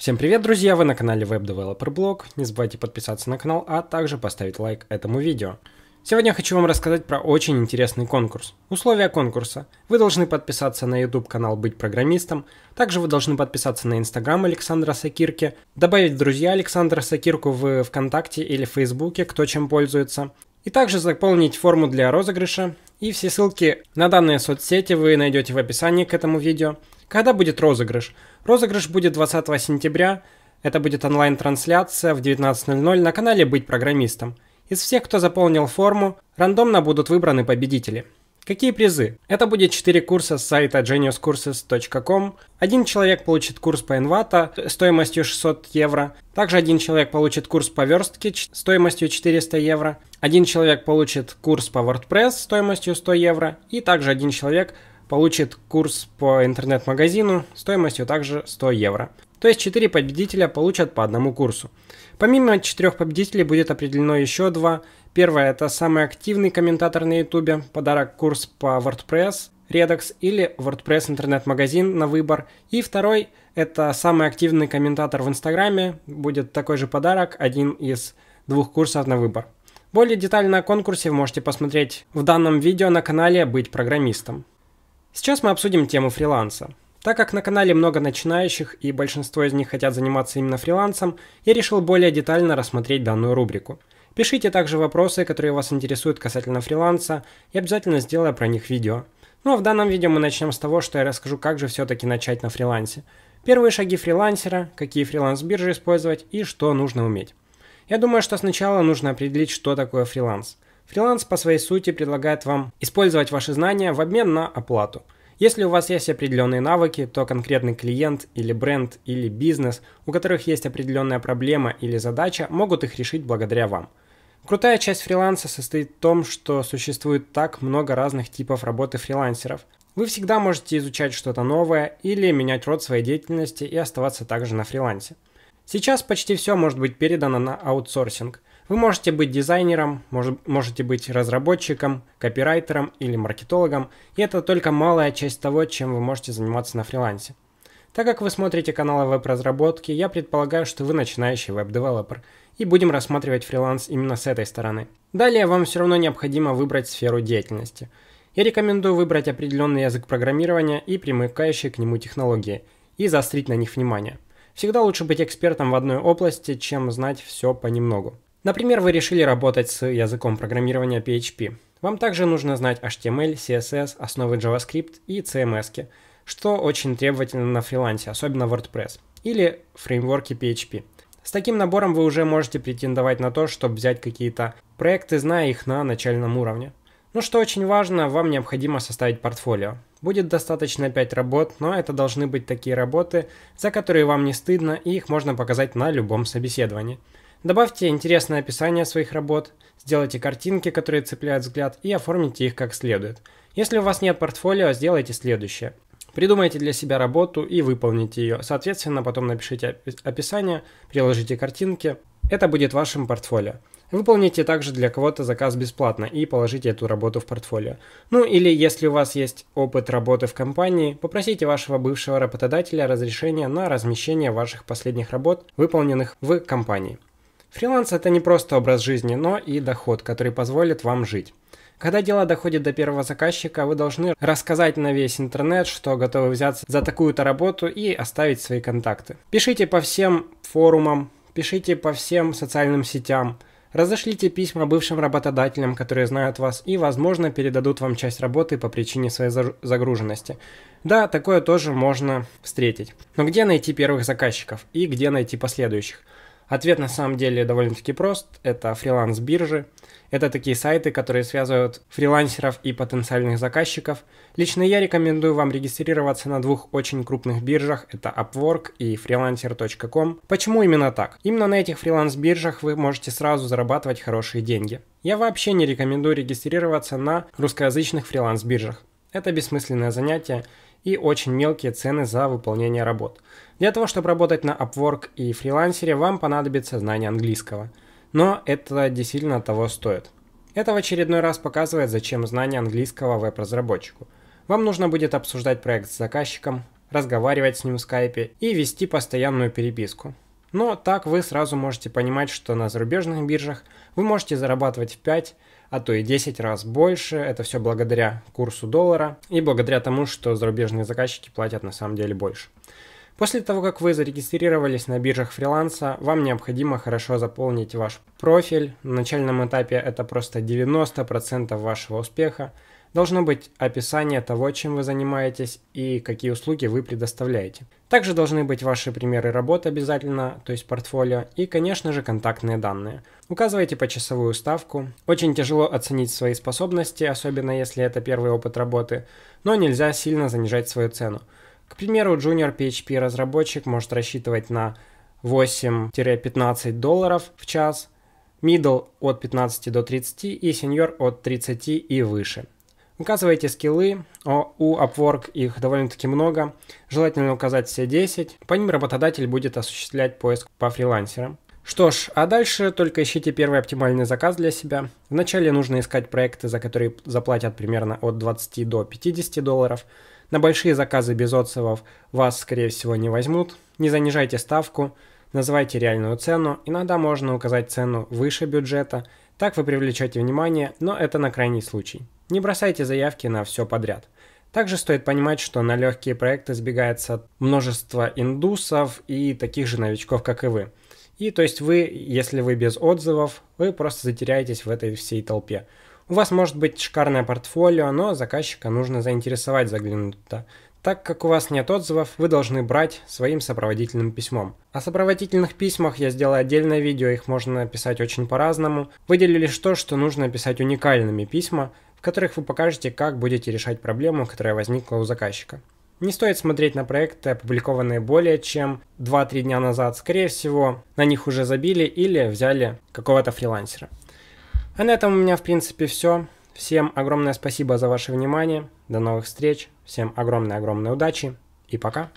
Всем привет, друзья! Вы на канале Web Developer Blog. Не забывайте подписаться на канал, а также поставить лайк этому видео. Сегодня я хочу вам рассказать про очень интересный конкурс. Условия конкурса. Вы должны подписаться на YouTube канал «Быть программистом», также вы должны подписаться на Instagram Александра Сакирки, добавить в друзья Александра Сакирку в ВКонтакте или Фейсбуке, кто чем пользуется, и также заполнить форму для розыгрыша. И все ссылки на данные соцсети вы найдете в описании к этому видео. Когда будет розыгрыш? Розыгрыш будет 20 сентября. Это будет онлайн-трансляция в 19.00 на канале «Быть программистом». Из всех, кто заполнил форму, рандомно будут выбраны победители. Какие призы? Это будет 4 курса с сайта geniuscourses.com. Один человек получит курс по инвата стоимостью 600 евро. Также один человек получит курс по верстке стоимостью 400 евро. Один человек получит курс по WordPress стоимостью 100 евро. И также один человек получит курс по интернет-магазину стоимостью также 100 евро. То есть 4 победителя получат по одному курсу. Помимо 4 победителей будет определено еще 2. Первое – это самый активный комментатор на YouTube, подарок курс по WordPress, Redux или WordPress интернет-магазин на выбор. И второй – это самый активный комментатор в Инстаграме, будет такой же подарок, один из двух курсов на выбор. Более детально о конкурсе вы можете посмотреть в данном видео на канале «Быть программистом». Сейчас мы обсудим тему фриланса. Так как на канале много начинающих и большинство из них хотят заниматься именно фрилансом, я решил более детально рассмотреть данную рубрику. Пишите также вопросы, которые вас интересуют касательно фриланса, и обязательно сделаю про них видео. Ну а в данном видео мы начнем с того, что я расскажу, как же все-таки начать на фрилансе. Первые шаги фрилансера, какие фриланс-биржи использовать и что нужно уметь. Я думаю, что сначала нужно определить, что такое фриланс – Фриланс по своей сути предлагает вам использовать ваши знания в обмен на оплату. Если у вас есть определенные навыки, то конкретный клиент или бренд или бизнес, у которых есть определенная проблема или задача, могут их решить благодаря вам. Крутая часть фриланса состоит в том, что существует так много разных типов работы фрилансеров. Вы всегда можете изучать что-то новое или менять род своей деятельности и оставаться также на фрилансе. Сейчас почти все может быть передано на аутсорсинг – вы можете быть дизайнером, мож, можете быть разработчиком, копирайтером или маркетологом, и это только малая часть того, чем вы можете заниматься на фрилансе. Так как вы смотрите каналы веб-разработки, я предполагаю, что вы начинающий веб-девелопер, и будем рассматривать фриланс именно с этой стороны. Далее вам все равно необходимо выбрать сферу деятельности. Я рекомендую выбрать определенный язык программирования и примыкающие к нему технологии, и заострить на них внимание. Всегда лучше быть экспертом в одной области, чем знать все понемногу. Например, вы решили работать с языком программирования PHP. Вам также нужно знать HTML, CSS, основы JavaScript и CMS, что очень требовательно на фрилансе, особенно WordPress, или фреймворки PHP. С таким набором вы уже можете претендовать на то, чтобы взять какие-то проекты, зная их на начальном уровне. Ну что очень важно, вам необходимо составить портфолио. Будет достаточно 5 работ, но это должны быть такие работы, за которые вам не стыдно и их можно показать на любом собеседовании. Добавьте интересное описание своих работ, сделайте картинки, которые цепляют взгляд, и оформите их как следует. Если у вас нет портфолио, сделайте следующее. Придумайте для себя работу и выполните ее. Соответственно, потом напишите описание, приложите картинки. Это будет вашим портфолио. Выполните также для кого-то заказ бесплатно и положите эту работу в портфолио. Ну или если у вас есть опыт работы в компании, попросите вашего бывшего работодателя разрешения на размещение ваших последних работ, выполненных в компании. Фриланс – это не просто образ жизни, но и доход, который позволит вам жить. Когда дело доходит до первого заказчика, вы должны рассказать на весь интернет, что готовы взяться за такую-то работу и оставить свои контакты. Пишите по всем форумам, пишите по всем социальным сетям, разошлите письма бывшим работодателям, которые знают вас и, возможно, передадут вам часть работы по причине своей загруженности. Да, такое тоже можно встретить. Но где найти первых заказчиков и где найти последующих? Ответ на самом деле довольно-таки прост. Это фриланс-биржи. Это такие сайты, которые связывают фрилансеров и потенциальных заказчиков. Лично я рекомендую вам регистрироваться на двух очень крупных биржах. Это Upwork и freelancer.com. Почему именно так? Именно на этих фриланс-биржах вы можете сразу зарабатывать хорошие деньги. Я вообще не рекомендую регистрироваться на русскоязычных фриланс-биржах. Это бессмысленное занятие, и очень мелкие цены за выполнение работ. Для того, чтобы работать на Upwork и фрилансере, вам понадобится знание английского. Но это действительно того стоит. Это в очередной раз показывает, зачем знание английского веб-разработчику. Вам нужно будет обсуждать проект с заказчиком, разговаривать с ним в скайпе и вести постоянную переписку. Но так вы сразу можете понимать, что на зарубежных биржах вы можете зарабатывать в 5, а то и 10 раз больше. Это все благодаря курсу доллара и благодаря тому, что зарубежные заказчики платят на самом деле больше. После того, как вы зарегистрировались на биржах фриланса, вам необходимо хорошо заполнить ваш профиль. На начальном этапе это просто 90% вашего успеха. Должно быть описание того, чем вы занимаетесь и какие услуги вы предоставляете. Также должны быть ваши примеры работы обязательно, то есть портфолио, и, конечно же, контактные данные. Указывайте почасовую ставку. Очень тяжело оценить свои способности, особенно если это первый опыт работы, но нельзя сильно занижать свою цену. К примеру, junior PHP разработчик может рассчитывать на 8-15 долларов в час, middle от 15 до 30 и senior от 30 и выше. Указывайте скиллы, у Upwork их довольно-таки много, желательно указать все 10, по ним работодатель будет осуществлять поиск по фрилансерам. Что ж, а дальше только ищите первый оптимальный заказ для себя. Вначале нужно искать проекты, за которые заплатят примерно от 20 до 50 долларов. На большие заказы без отзывов вас, скорее всего, не возьмут. Не занижайте ставку, называйте реальную цену. Иногда можно указать цену выше бюджета. Так вы привлечете внимание, но это на крайний случай. Не бросайте заявки на все подряд. Также стоит понимать, что на легкие проекты сбегается множество индусов и таких же новичков, как и вы. И то есть вы, если вы без отзывов, вы просто затеряетесь в этой всей толпе. У вас может быть шикарное портфолио, но заказчика нужно заинтересовать заглянуть туда. Так как у вас нет отзывов, вы должны брать своим сопроводительным письмом. О сопроводительных письмах я сделал отдельное видео, их можно писать очень по-разному. Выделили то, что нужно писать уникальными письма, в которых вы покажете, как будете решать проблему, которая возникла у заказчика. Не стоит смотреть на проекты, опубликованные более чем 2-3 дня назад. Скорее всего, на них уже забили или взяли какого-то фрилансера. А на этом у меня, в принципе, все. Всем огромное спасибо за ваше внимание. До новых встреч. Всем огромной-огромной удачи. И пока.